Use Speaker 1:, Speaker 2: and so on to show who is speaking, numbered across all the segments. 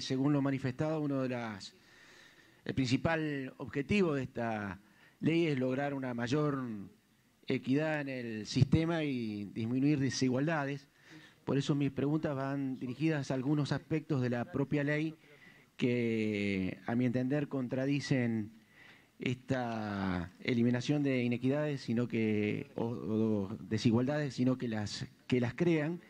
Speaker 1: según lo manifestado, uno de las el principal objetivo de esta ley es lograr una mayor equidad en el sistema y disminuir desigualdades. Por eso mis preguntas van dirigidas a algunos aspectos de la propia ley que, a mi entender, contradicen esta eliminación de inequidades, sino que o, o desigualdades, sino que las que las crean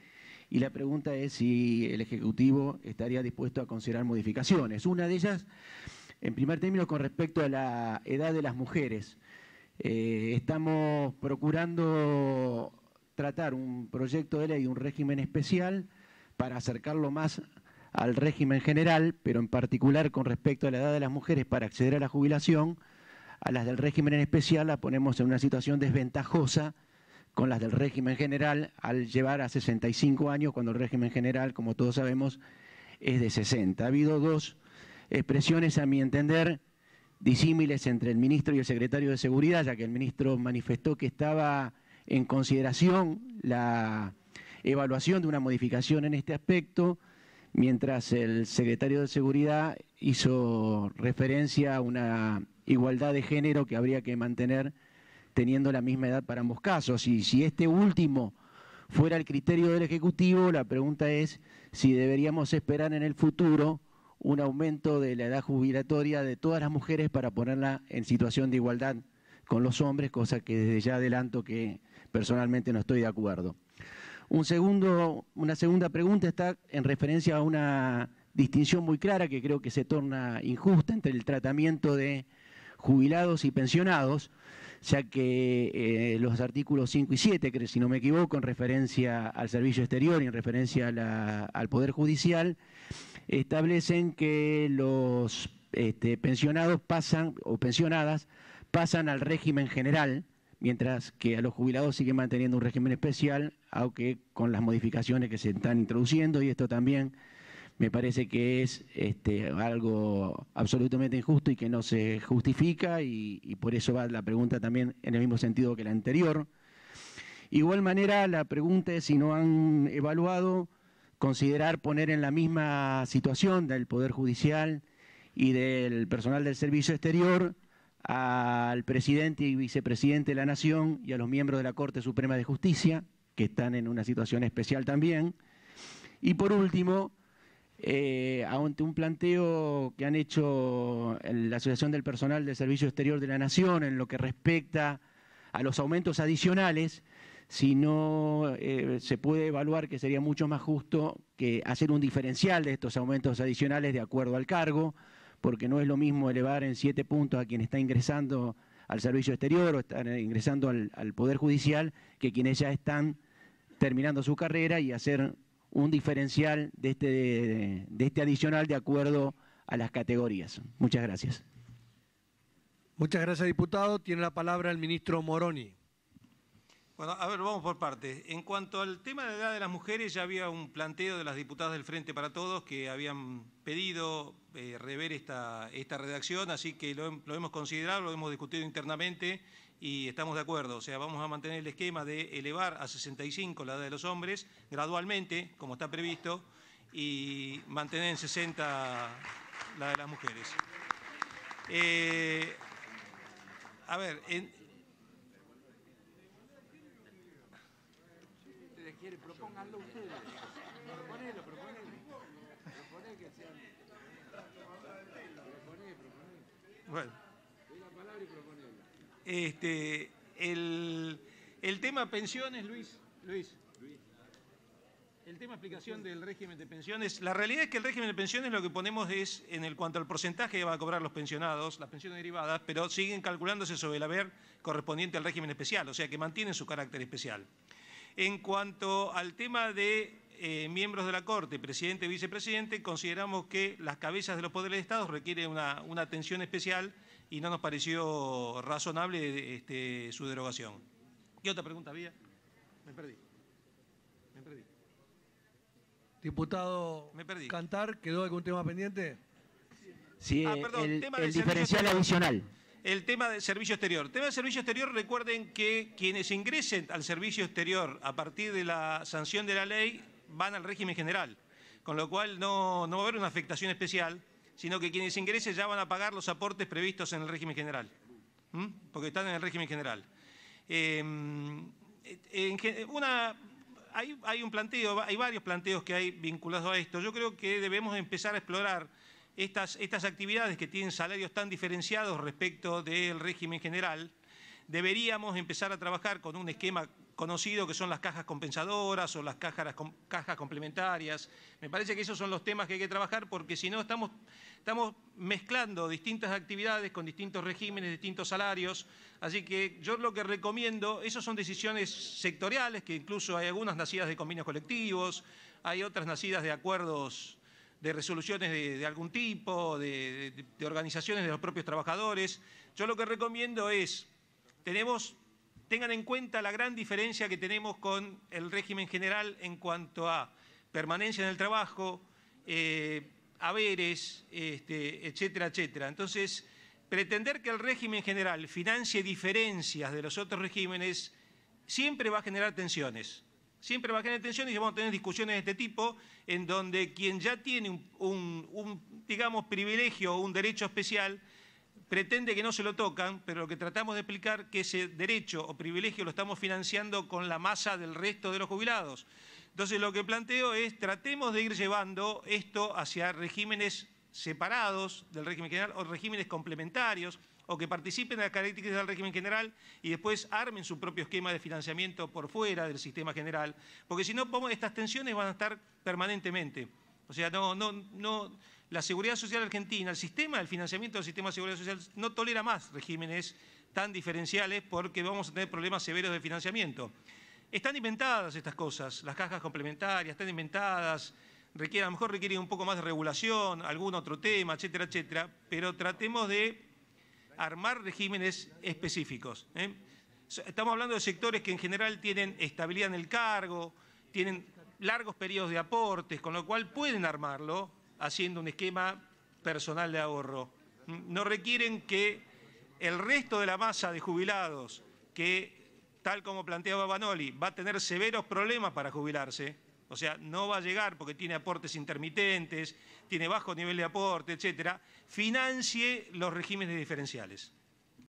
Speaker 1: y la pregunta es si el Ejecutivo estaría dispuesto a considerar modificaciones. Una de ellas, en primer término, con respecto a la edad de las mujeres. Eh, estamos procurando tratar un proyecto de ley, un régimen especial, para acercarlo más al régimen general, pero en particular con respecto a la edad de las mujeres para acceder a la jubilación, a las del régimen en especial la ponemos en una situación desventajosa con las del régimen general al llevar a 65 años cuando el régimen general, como todos sabemos, es de 60. Ha habido dos expresiones, a mi entender, disímiles entre el ministro y el secretario de Seguridad, ya que el ministro manifestó que estaba en consideración la evaluación de una modificación en este aspecto, mientras el secretario de Seguridad hizo referencia a una igualdad de género que habría que mantener teniendo la misma edad para ambos casos. Y si este último fuera el criterio del Ejecutivo, la pregunta es si deberíamos esperar en el futuro un aumento de la edad jubilatoria de todas las mujeres para ponerla en situación de igualdad con los hombres, cosa que desde ya adelanto que personalmente no estoy de acuerdo. una segunda pregunta está en referencia a una distinción muy clara que creo que se torna injusta entre el tratamiento de jubilados y pensionados ya que eh, los artículos 5 y 7, si no me equivoco, en referencia al servicio exterior y en referencia al Poder Judicial, establecen que los este, pensionados pasan o pensionadas pasan al régimen general, mientras que a los jubilados siguen manteniendo un régimen especial, aunque con las modificaciones que se están introduciendo y esto también me parece que es este, algo absolutamente injusto y que no se justifica y, y, por eso va la pregunta también en el mismo sentido que la anterior. Igual manera, la pregunta es si no han evaluado considerar poner en la misma situación del Poder Judicial y del personal del Servicio Exterior al presidente y vicepresidente de la Nación y a los miembros de la Corte Suprema de Justicia, que están en una situación especial también. Y por último, eh, ante un planteo que han hecho la Asociación del Personal del Servicio Exterior de la Nación en lo que respecta a los aumentos adicionales, si no eh, se puede evaluar que sería mucho más justo que hacer un diferencial de estos aumentos adicionales de acuerdo al cargo, porque no es lo mismo elevar en siete puntos a quien está ingresando al servicio exterior o está ingresando al, al Poder Judicial que quienes ya están terminando su carrera y hacer un diferencial de este, de este adicional de acuerdo a las categorías. Muchas gracias. Muchas gracias,
Speaker 2: diputado. Tiene la palabra el ministro Moroni. Bueno, a ver, vamos por partes. En cuanto al tema de edad de las mujeres, ya había un planteo de las diputadas del Frente para Todos que habían pedido eh, rever esta, esta, redacción, así que lo, hemos considerado, lo hemos discutido internamente y estamos de acuerdo. O sea, vamos a mantener el esquema de elevar a 65 la edad de los hombres gradualmente, como está previsto, y mantener en 60 la de las mujeres. Eh, a ver, en, ustedes. Bueno. Este, el, el tema pensiones, Luis. Luis. El tema aplicación del régimen de pensiones. La realidad es que el régimen de pensiones lo que ponemos es en el cuanto al porcentaje que va a cobrar los pensionados, las pensiones derivadas, pero siguen calculándose sobre el haber correspondiente al régimen especial, o sea que mantienen su carácter especial. En cuanto al tema de eh, miembros de la Corte, presidente y vicepresidente, consideramos que las cabezas de los poderes de Estado requieren una, atención especial y no nos pareció razonable este, su derogación. ¿Qué otra pregunta había? Me perdí. Diputado Cantar, ¿quedó algún tema pendiente? Sí, ah, el, diferencial adicional. El tema del servicio exterior. El tema del servicio exterior, recuerden que quienes ingresen al servicio exterior a partir de la sanción de la ley van al régimen general, con lo cual no, va a haber una afectación especial, sino que quienes ingresen ya van a pagar los aportes previstos en el régimen general, porque están en el régimen general. Em, hay, un planteo, hay varios planteos que hay vinculados a esto. Yo creo que debemos empezar a explorar estas, estas actividades que tienen salarios tan diferenciados respecto del régimen general. Deberíamos empezar a trabajar con un esquema conocido que son las cajas compensadoras o las cajas, cajas complementarias. Me parece que esos son los temas que hay que trabajar porque si no estamos, estamos mezclando distintas actividades con distintos regímenes, distintos salarios. Así que yo lo que recomiendo, esas son decisiones sectoriales, que incluso hay algunas nacidas de convenios colectivos, hay otras nacidas de acuerdos de resoluciones de, algún tipo, de organizaciones de los propios trabajadores. Yo lo que recomiendo es, tenemos tengan en cuenta la gran diferencia que tenemos con el régimen general en cuanto a permanencia en el trabajo, eh, haberes, este, etcétera, etcétera. Entonces, pretender que el régimen general financie diferencias de los otros regímenes siempre va a generar tensiones. Siempre va a generar tensiones y vamos a tener discusiones de este tipo en donde quien ya tiene un, un digamos, privilegio o un derecho especial pretende que no se lo tocan, pero lo que tratamos de explicar que ese derecho o privilegio lo estamos financiando con la masa del resto de los jubilados. Entonces lo que planteo es tratemos de ir llevando esto hacia regímenes separados del régimen general o regímenes complementarios o que participen en las características del régimen general y después armen su propio esquema de financiamiento por fuera del sistema general, porque si no estas tensiones van a estar permanentemente. O sea, no, no, no, la seguridad social argentina, el sistema, el financiamiento del sistema de seguridad social no tolera más regímenes tan diferenciales porque vamos a tener problemas severos de financiamiento. Están inventadas estas cosas, las cajas complementarias están inventadas, a lo mejor requieren un poco más de regulación, algún otro tema, etcétera, etcétera, pero tratemos de armar regímenes específicos. ¿eh? Estamos hablando de sectores que en general tienen estabilidad en el cargo, tienen largos periodos de aportes, con lo cual pueden armarlo haciendo un esquema personal de ahorro. No requieren que el resto de la masa de jubilados que, tal como planteaba Banoli, va a tener severos problemas para jubilarse, o sea, no va a llegar porque tiene aportes intermitentes, tiene bajo nivel de aporte, etcétera, financie los regímenes diferenciales.